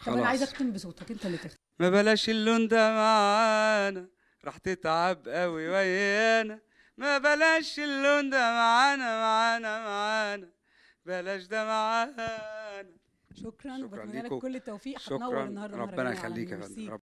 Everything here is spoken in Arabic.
خلاص انا عايزك اختم بصوتك انت اللي تختم ما بلاش اللون ده معانا راح تتعب قوي ويانا ما بلاش اللون ده معانا معانا معانا بلاش ده معانا شكرا شكرا لك كل التوفيق حتنور النهارده ربنا يخليك يا فندم